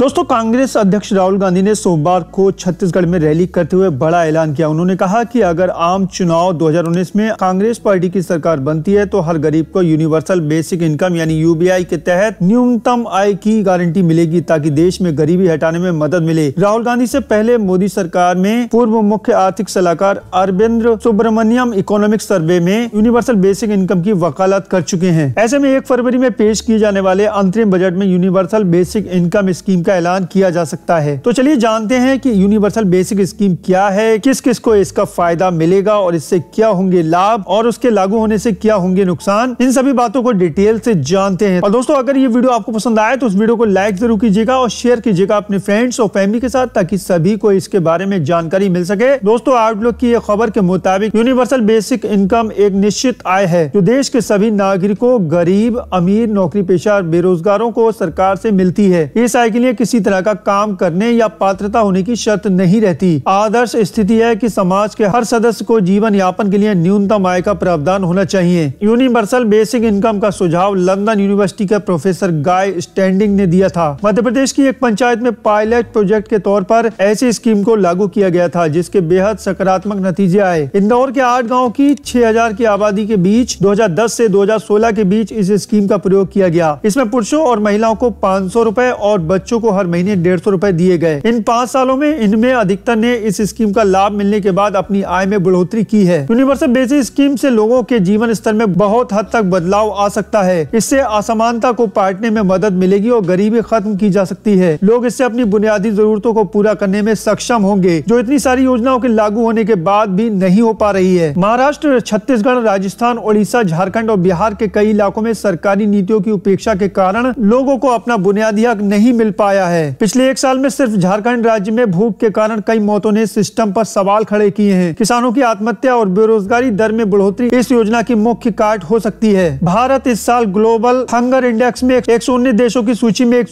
दोस्तों कांग्रेस अध्यक्ष राहुल गांधी ने सोमवार को छत्तीसगढ़ में रैली करते हुए बड़ा ऐलान किया उन्होंने कहा कि अगर आम चुनाव 2019 में कांग्रेस पार्टी की सरकार बनती है तो हर गरीब को यूनिवर्सल बेसिक इनकम यानी यूबीआई के तहत न्यूनतम आय की गारंटी मिलेगी ताकि देश में गरीबी हटाने में मदद मिले राहुल गांधी से पहले मोदी सरकार में पूर्व मुख्य आर्थिक सलाहकार अरविंद सुब्रमण्यम इकोनॉमिक सर्वे में यूनिवर्सल बेसिक इनकम की वकालत कर चुके हैं ऐसे में एक फरवरी में पेश किए जाने वाले अंतरिम बजट में यूनिवर्सल बेसिक इनकम स्कीम का ऐलान किया जा सकता है तो चलिए जानते हैं कि यूनिवर्सल बेसिक स्कीम क्या है किस किस को इसका फायदा मिलेगा और इससे क्या होंगे लाभ और उसके लागू होने से क्या होंगे नुकसान इन सभी बातों को डिटेल से जानते हैं और दोस्तों अगर ये वीडियो आपको पसंद आए तो उस वीडियो को लाइक जरूर कीजिएगा और शेयर कीजिएगा अपने फ्रेंड्स और फैमिली के साथ ताकि सभी को इसके बारे में जानकारी मिल सके दोस्तों आउटलुक की खबर के मुताबिक यूनिवर्सल बेसिक इनकम एक निश्चित आय है जो देश के सभी नागरिकों गरीब अमीर नौकरी पेशा बेरोजगारों को सरकार से मिलती है इस आय के लिए किसी तरह का काम करने या पात्रता होने की शर्त नहीं रहती आदर्श स्थिति है कि समाज के हर सदस्य को जीवन यापन के लिए न्यूनतम आय का प्रावधान होना चाहिए यूनिवर्सल बेसिक इनकम का सुझाव लंदन यूनिवर्सिटी के प्रोफेसर गाय स्टैंडिंग ने दिया था मध्य प्रदेश की एक पंचायत में पायलट प्रोजेक्ट के तौर पर ऐसी स्कीम को लागू किया गया था जिसके बेहद सकारात्मक नतीजे आए इंदौर के आठ गाँव की हजार की आबादी के बीच दो से सोलह के बीच इस स्कीम का प्रयोग किया गया इसमें पुरुषों और महिलाओं को पाँच सौ और बच्चों को को हर महीने डेढ़ सौ रूपए दिए गए इन पाँच सालों में इनमें अधिकतर ने इस स्कीम का लाभ मिलने के बाद अपनी आय में बढ़ोतरी की है यूनिवर्सल बेसिक स्कीम से लोगों के जीवन स्तर में बहुत हद तक बदलाव आ सकता है इससे असमानता को पाटने में मदद मिलेगी और गरीबी खत्म की जा सकती है लोग इससे अपनी बुनियादी जरूरतों को पूरा करने में सक्षम होंगे जो इतनी सारी योजनाओं के लागू होने के बाद भी नहीं हो पा रही है महाराष्ट्र छत्तीसगढ़ राजस्थान ओडिशा झारखंड और बिहार के कई इलाकों में सरकारी नीतियों की उपेक्षा के कारण लोगों को अपना बुनियादी हक नहीं मिल पाया आया है पिछले एक साल में सिर्फ झारखंड राज्य में भूख के कारण कई मौतों ने सिस्टम पर सवाल खड़े किए हैं किसानों की आत्महत्या और बेरोजगारी दर में बढ़ोतरी इस योजना की मुख्य काट हो सकती है भारत इस साल ग्लोबल हंगर इंडेक्स में एक देशों की सूची में एक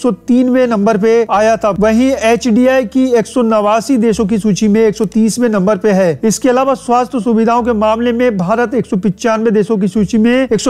नंबर पे आया था वही एच की एक देशों की सूची में एक नंबर पे है इसके अलावा स्वास्थ्य सुविधाओं के मामले में भारत एक देशों की सूची में एक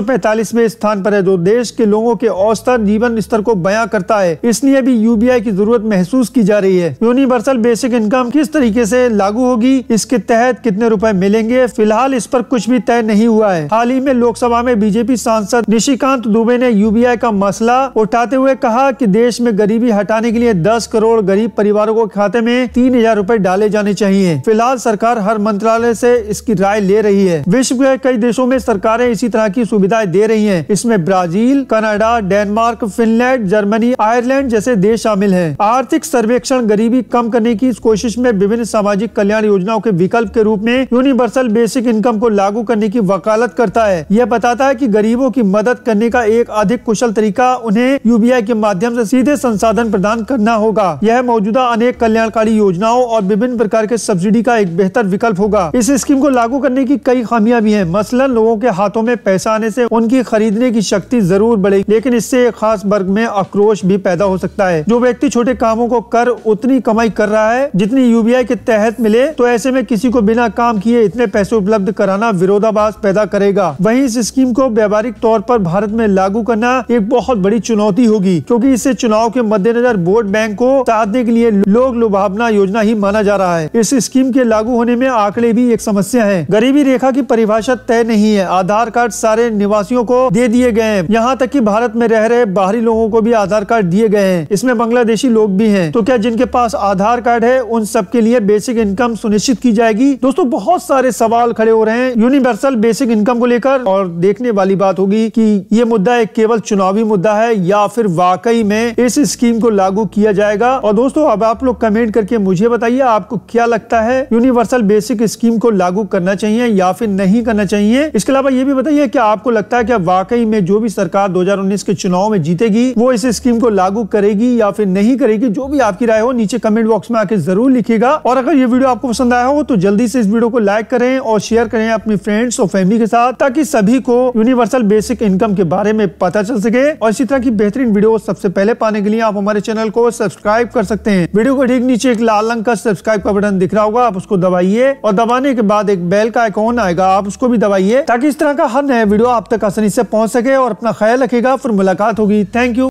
स्थान पर है जो देश के लोगों के औसतन जीवन स्तर को बयां करता है इसलिए भी यू आरबीआई की जरूरत महसूस की जा रही है यूनिवर्सल बेसिक इनकम किस तरीके से लागू होगी इसके तहत कितने रुपए मिलेंगे फिलहाल इस पर कुछ भी तय नहीं हुआ है हाल ही में लोकसभा में बीजेपी सांसद निशिकांत दुबे ने यूबीआई का मसला उठाते हुए कहा कि देश में गरीबी हटाने के लिए दस करोड़ गरीब परिवारों को खाते में तीन हजार रूपए डाले जाने चाहिए फिलहाल सरकार हर मंत्रालय से इसकी राय ले रही है विश्व के कई देशों में सरकारें इसी तरह की सुविधाएं दे रही है इसमें Brazil Canada Denmark Finland Germany Ireland जैसे देश शामिल है आर्थिक सर्वेक्षण गरीबी कम करने की इस कोशिश में विभिन्न सामाजिक कल्याण योजनाओं के विकल्प के रूप में यूनिवर्सल बेसिक इनकम को लागू करने की वकालत करता है यह बताता है की गरीबों की मदद करने का एक अधिक कुशल तरीका उन्हें यू के माध्यम ऐसी सीधे संसाधन प्रदान करना होगा यह मौजूदा अनेक कल्याणकारी योजनाओं और विभिन्न प्रकार के सब्सिडी का एक बेहतर विकल्प होगा इस स्कीम को लागू करने की कई खामियां भी हैं मसलन लोगों के हाथों में पैसा आने से उनकी खरीदने की शक्ति जरूर बढ़ेगी लेकिन इससे एक खास वर्ग में आक्रोश भी पैदा हो सकता है जो व्यक्ति छोटे कामों को कर उतनी कमाई कर रहा है जितनी यूबीआई के तहत मिले तो ऐसे में किसी को बिना काम किए इतने पैसे उपलब्ध कराना विरोधाभास पैदा करेगा वहीं इस स्कीम को व्यावहारिक तौर पर भारत में लागू करना एक बहुत बड़ी चुनौती होगी क्योंकि इसे चुनाव के मद्देनजर वोट बैंक को साधने के लिए लोग लुभावना योजना ही माना जा रहा है इस स्कीम के लागू होने में आंकड़े भी एक समस्या है गरीबी रेखा की परिभाषा तय नहीं है आधार कार्ड सारे निवासियों को दे दिए गए हैं यहाँ तक की भारत में रह रहे बाहरी लोगों को भी आधार कार्ड दिए गए हैं इसमें बांग्लादेशी लोग भी हैं तो क्या जिनके पास आधार कार्ड है उन सबके लिए बेसिक इनकम सुनिश्चित की जाएगी दोस्तों बहुत सारे सवाल खड़े हो रहे हैं यूनिवर्सल बेसिक इनकम को लेकर और देखने वाली बात होगी कि ये मुद्दा एक केवल चुनावी मुद्दा है या फिर वाकई में इस स्कीम को लागू किया जाएगा और दोस्तों अब आप लोग कमेंट करके मुझे बताइए आपको क्या लगता है यूनिवर्सल बेसिक स्कीम को लागू करना चाहिए या फिर नहीं करना चाहिए इसके अलावा ये भी बताइए की आपको लगता है क्या वाकई में जो भी सरकार 2019 के चुनाव में जीतेगी वो इस स्कीम को लागू करेगी या फिर नहीं करेगी जो भी आपकी राय हो नीचे कमेंट बॉक्स में आके जरूर लिखेगा और अगर ये वीडियो आपको पसंद आया हो तो जल्दी से इस वीडियो को लाइक करें और शेयर करें अपनी फ्रेंड्स और फैमिली के साथ ताकि सभी को यूनिवर्सल बेसिक इनकम के बारे में पता चल सके और इसी तरह की बेहतरीन वीडियो सबसे पहले पाने के लिए आप हमारे चैनल को सब्सक्राइब कर सकते हैं वीडियो को ठीक नीचे एक लाल रंग का सब्सक्राइब का बटन दिख रहा होगा आप उसको दबाइए और दबाने के बाद एक बेल का आइकॉन आएगा आप उसको भी दबाइए ताकि इस तरह का हर नया वीडियो आप तक आसानी से पहुंच सके और अपना ख्याल रखेगा फिर मुलाकात होगी थैंक यू